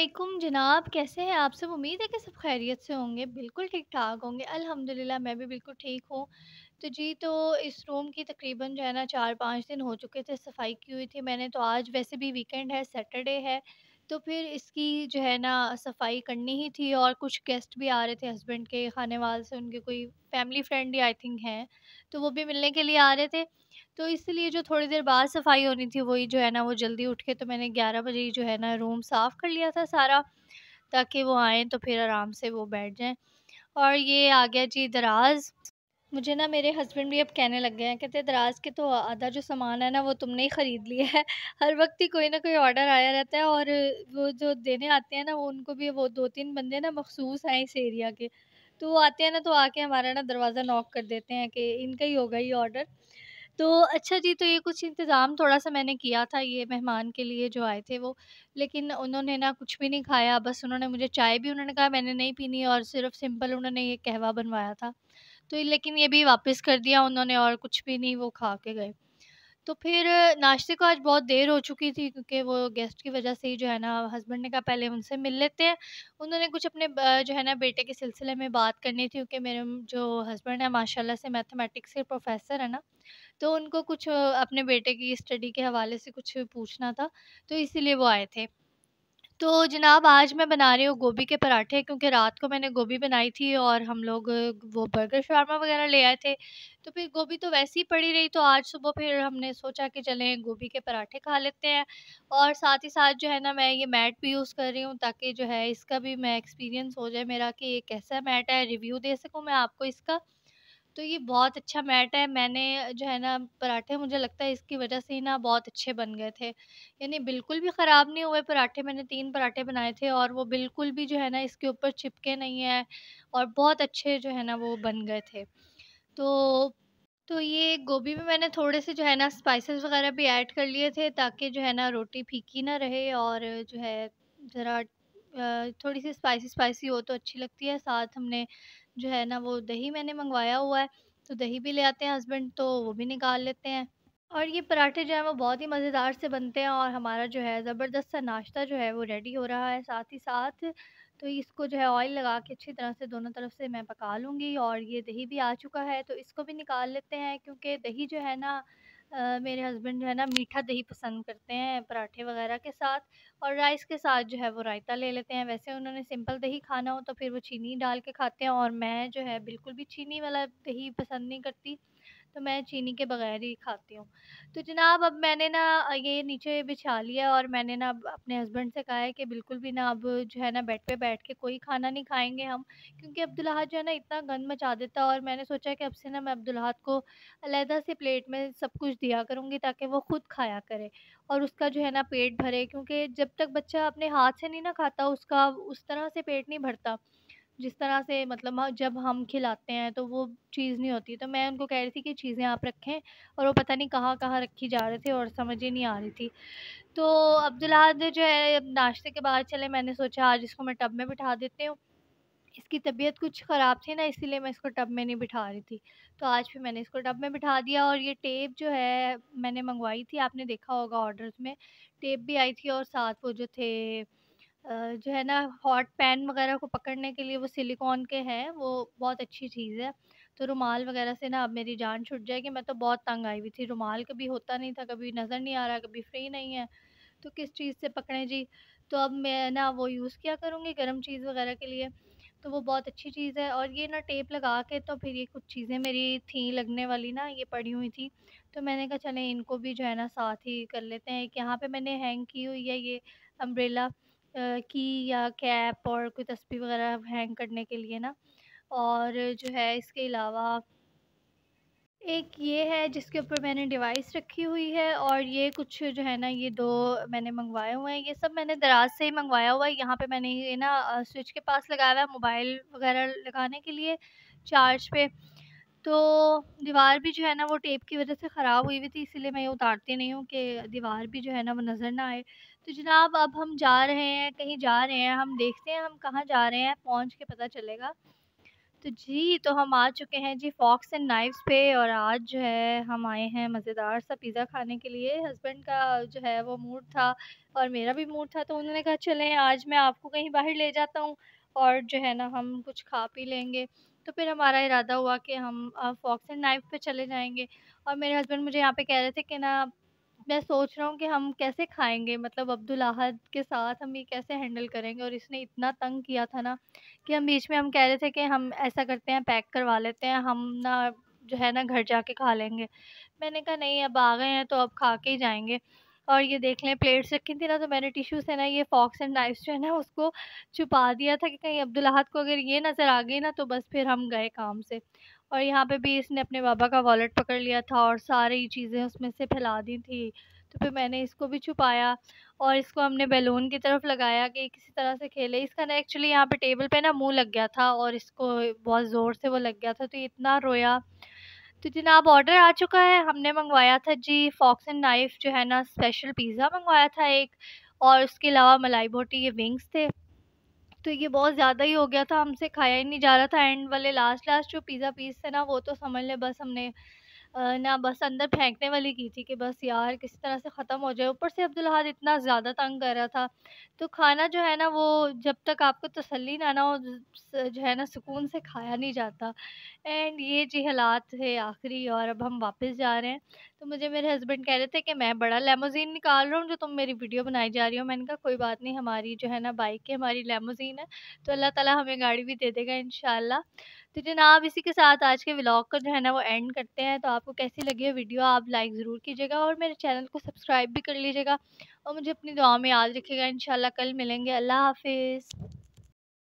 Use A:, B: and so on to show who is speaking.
A: अस्सलाम जनाब कैसे हैं आप सब उम्मीद है कि सब खैरियत से होंगे बिल्कुल ठीक ठाक होंगे अल्हम्दुलिल्लाह मैं भी बिल्कुल ठीक हूँ तो जी तो इस रूम की तकरीबन जो है ना चार पाँच दिन हो चुके थे सफाई की हुई थी मैंने तो आज वैसे भी वीकेंड है सैटरडे है तो फिर इसकी जो है ना सफाई करनी ही थी और कुछ गेस्ट भी आ रहे थे हस्बैंड के खाने वाल से उनके कोई फैमिली फ्रेंड ही आई थिंक हैं तो वो भी मिलने के लिए आ रहे थे तो इसलिए जो थोड़ी देर बाद सफाई होनी थी वही जो है ना वो जल्दी उठ के तो मैंने ग्यारह बजे ही जो है ना रूम साफ़ कर लिया था सारा ताकि वो आएँ तो फिर आराम से वो बैठ जाएँ और ये आ गया जी दराज मुझे ना मेरे हस्बैंड भी अब कहने लग गए हैं कहते दराज के तो आधा जो सामान है ना वो तुमने ही ख़रीद लिया है हर वक्त ही कोई ना कोई ऑर्डर आया रहता है और वो जो देने आते हैं ना वो उनको भी वो दो तीन बंदे ना मखसूस हैं इस एरिया के तो वो आते हैं ना तो आके हमारा ना दरवाज़ा नॉक कर देते हैं कि इनका ही होगा ये ऑर्डर तो अच्छा जी तो ये कुछ इंतज़ाम थोड़ा सा मैंने किया था ये मेहमान के लिए जो आए थे वो लेकिन उन्होंने ना कुछ भी नहीं खाया बस उन्होंने मुझे चाय भी उन्होंने कहा मैंने नहीं पीनी और सिर्फ सिंपल उन्होंने ये कहवा बनवाया था तो लेकिन ये भी वापस कर दिया उन्होंने और कुछ भी नहीं वो खा के गए तो फिर नाश्ते को आज बहुत देर हो चुकी थी क्योंकि वो गेस्ट की वजह से ही जो है ना हस्बैंड ने कहा पहले उनसे मिल लेते हैं उन्होंने कुछ अपने जो है ना बेटे के सिलसिले में बात करनी थी क्योंकि मेरे जो हस्बैंड है माशाल्लाह से मैथमेटिक्स के प्रोफेसर है ना तो उनको कुछ अपने बेटे की स्टडी के हवाले से कुछ पूछना था तो इसीलिए वो आए थे तो जनाब आज मैं बना रही हूँ गोभी के पराठे क्योंकि रात को मैंने गोभी बनाई थी और हम लोग वो बर्गर शर्मा वगैरह ले आए थे तो फिर गोभी तो वैसे ही पड़ी रही तो आज सुबह फिर हमने सोचा कि चलें गोभी के पराठे खा लेते हैं और साथ ही साथ जो है ना मैं ये मैट भी यूज़ कर रही हूँ ताकि जो है इसका भी मैं एक्सपीरियंस हो जाए मेरा कि ये कैसा मैट है रिव्यू दे सकूँ मैं आपको इसका तो ये बहुत अच्छा मैट है मैंने जो है ना पराठे मुझे लगता है इसकी वजह से ही ना बहुत अच्छे बन गए थे यानी बिल्कुल भी ख़राब नहीं हुए पराठे मैंने तीन पराठे बनाए थे और वो बिल्कुल भी जो है ना इसके ऊपर चिपके नहीं है और बहुत अच्छे जो है ना वो बन गए थे तो तो ये गोभी में मैंने थोड़े से जो है ना स्पाइसेस वगैरह भी ऐड कर लिए थे ताकि जो है ना रोटी फीकी ना रहे और जो है ज़रा थोड़ी सी स्पाइसी स्पाइसी हो तो अच्छी लगती है साथ हमने जो है ना वो दही मैंने मंगवाया हुआ है तो दही भी ले आते हैं हस्बैंड तो वो भी निकाल लेते हैं और ये पराठे जो है वो बहुत ही मज़ेदार से बनते हैं और हमारा जो है ज़बरदस्त सा नाश्ता जो है वो रेडी हो रहा है साथ ही साथ तो इसको जो है ऑयल लगा के अच्छी तरह से दोनों तरफ से मैं पका लूँगी और ये दही भी आ चुका है तो इसको भी निकाल लेते हैं क्योंकि दही जो है ना मेरे हस्बैंड जो है ना मीठा दही पसंद करते हैं पराठे वगैरह के साथ और राइस के साथ जो है वो रायता ले लेते हैं वैसे उन्होंने सिंपल दही खाना हो तो फिर वो चीनी डाल के खाते हैं और मैं जो है बिल्कुल भी चीनी वाला दही पसंद नहीं करती तो मैं चीनी के बग़ैर ही खाती हूँ तो जनाब अब मैंने ना ये नीचे बिछा लिया और मैंने ना अपने हस्बैंड से कहा है कि बिल्कुल भी ना अब जो है ना बेड पे बैठ के कोई खाना नहीं खाएंगे हम क्योंकि अब्दुल्हा जो है ना इतना गंद मचा देता और मैंने सोचा कि अब से ना मैं अब्दुल्हाद को अलहदा से प्लेट में सब कुछ दिया करूँगी ताकि वो ख़ुद खाया करे और उसका जो है ना पेट भरे क्योंकि जब तक बच्चा अपने हाथ से नहीं ना खाता उसका उस तरह से पेट नहीं भरता जिस तरह से मतलब जब हम खिलाते हैं तो वो चीज़ नहीं होती तो मैं उनको कह रही थी कि चीज़ें आप रखें और वो पता नहीं कहाँ कहाँ रखी जा रहे थे और समझ ही नहीं आ रही थी तो अब्दुल्हाद जो है नाश्ते के बाद चले मैंने सोचा आज इसको मैं टब में बिठा देती हूँ इसकी तबीयत कुछ ख़राब थी ना इसीलिए मैं इसको टब में नहीं बिठा रही थी तो आज फिर मैंने इसको टब में बिठा दिया और ये टेप जो है मैंने मंगवाई थी आपने देखा होगा ऑर्डर्स में टेप भी आई थी और साथ वो जो थे जो है ना हॉट पैन वगैरह को पकड़ने के लिए वो सिलिकॉन के हैं वो बहुत अच्छी चीज़ है तो रुमाल वगैरह से ना अब मेरी जान छुट जाएगी मैं तो बहुत तंग आई हुई थी रुमाल कभी होता नहीं था कभी नज़र नहीं आ रहा कभी फ्री नहीं है तो किस चीज़ से पकड़ें जी तो अब मैं ना वो यूज़ किया करूँगी गर्म चीज़ वगैरह के लिए तो वो बहुत अच्छी चीज़ है और ये ना टेप लगा के तो फिर ये कुछ चीज़ें मेरी थी लगने वाली ना ये पड़ी हुई थी तो मैंने कहा चलें इनको भी जो है ना साथ ही कर लेते हैं एक यहाँ पे मैंने हैंग की हुई है ये अम्ब्रेला की या कैप और कोई तस्वीर वगैरह हैंग करने के लिए ना और जो है इसके अलावा एक ये है जिसके ऊपर मैंने डिवाइस रखी हुई है और ये कुछ जो है ना ये दो मैंने मंगवाए हुए हैं ये सब मैंने दराज से ही मंगवाया हुआ है यहाँ पे मैंने ये ना स्विच के पास लगाया हुआ है मोबाइल वगैरह लगाने के लिए चार्ज पे तो दीवार भी जो है ना वो टेप की वजह से ख़राब हुई हुई थी इसीलिए मैं ये उतारती नहीं हूँ कि दीवार भी जो है ना वो नज़र ना आए तो जनाब अब हम जा रहे हैं कहीं जा रहे हैं हम देखते हैं हम कहाँ जा रहे हैं पहुँच के पता चलेगा तो जी तो हम आ चुके हैं जी फॉक्स एंड नाइफ्स पे और आज जो है हम आए हैं मज़ेदार सा पिज़्ज़ा खाने के लिए हस्बैंड का जो है वो मूड था और मेरा भी मूड था तो उन्होंने कहा चलें आज मैं आपको कहीं बाहर ले जाता हूँ और जो है ना हम कुछ खा पी लेंगे तो फिर हमारा इरादा हुआ कि हम फॉक्स एंड नाइफ पे चले जाएंगे और मेरे हस्बैंड मुझे यहाँ पे कह रहे थे कि ना मैं सोच रहा हूँ कि हम कैसे खाएँगे मतलब अब्दुल अहद के साथ हम ये कैसे हैंडल करेंगे और इसने इतना तंग किया था ना कि हम बीच में हम कह रहे थे कि हम ऐसा करते हैं पैक करवा लेते हैं हम ना जो है ना घर जाके खा लेंगे मैंने कहा नहीं अब आ गए हैं तो अब खा के ही जाएंगे और ये देख लें प्लेट्स रखी थी ना तो मैंने टिशू से ना ये फॉक्स एंड नाइफ जो है ना उसको छुपा दिया था कि कहीं अब्दुल अहद को अगर ये नज़र आ गई ना तो बस फिर हम गए काम से और यहाँ पे भी इसने अपने बाबा का वॉलेट पकड़ लिया था और सारी चीज़ें उसमें से फैला दी थी तो फिर मैंने इसको भी छुपाया और इसको हमने बैलून की तरफ लगाया कि किसी तरह से खेले इसका ना एक्चुअली यहाँ पे टेबल पे ना मुंह लग गया था और इसको बहुत ज़ोर से वो लग गया था तो इतना रोया तो जनाब ऑर्डर आ चुका है हमने मंगवाया था जी फॉक्स एंड नाइफ जो है ना स्पेशल पिज़्ज़ा मंगवाया था एक और उसके अलावा मलाई बोटी ये विंग्स थे तो ये बहुत ज़्यादा ही हो गया था हमसे खाया ही नहीं जा रहा था एंड वाले लास्ट लास्ट जो पिज़्ज़ा पीस थे ना वो तो समझ लें बस हमने ना बस अंदर फेंकने वाली की थी कि बस यार किस तरह से ख़त्म हो जाए ऊपर से अब्दुल हाद इतना ज़्यादा तंग कर रहा था तो खाना जो है ना वो जब तक आपको तसल्ली ना ना हो जो है ना सुकून से खाया नहीं जाता एंड ये जी हालात थे आखिरी और अब हम वापस जा रहे हैं तो मुझे मेरे हस्बैंड कह रहे थे कि मैं बड़ा लेमोजीन निकाल रहा हूँ जो तुम मेरी वीडियो बनाई जा रही हो मैंने कहा कोई बात नहीं हमारी जो है ना बाइक है हमारी लेमोजीन है तो अल्लाह ताला हमें गाड़ी भी दे देगा इन तो जनाब इसी के साथ आज के व्लॉग का जो है ना वो एंड करते हैं तो आपको कैसी लगी है वीडियो आप लाइक ज़रूर कीजिएगा और मेरे चैनल को सब्सक्राइब भी कर लीजिएगा और मुझे अपनी दुआ में याद रखिएगा इन कल मिलेंगे अल्लाह हाफिज़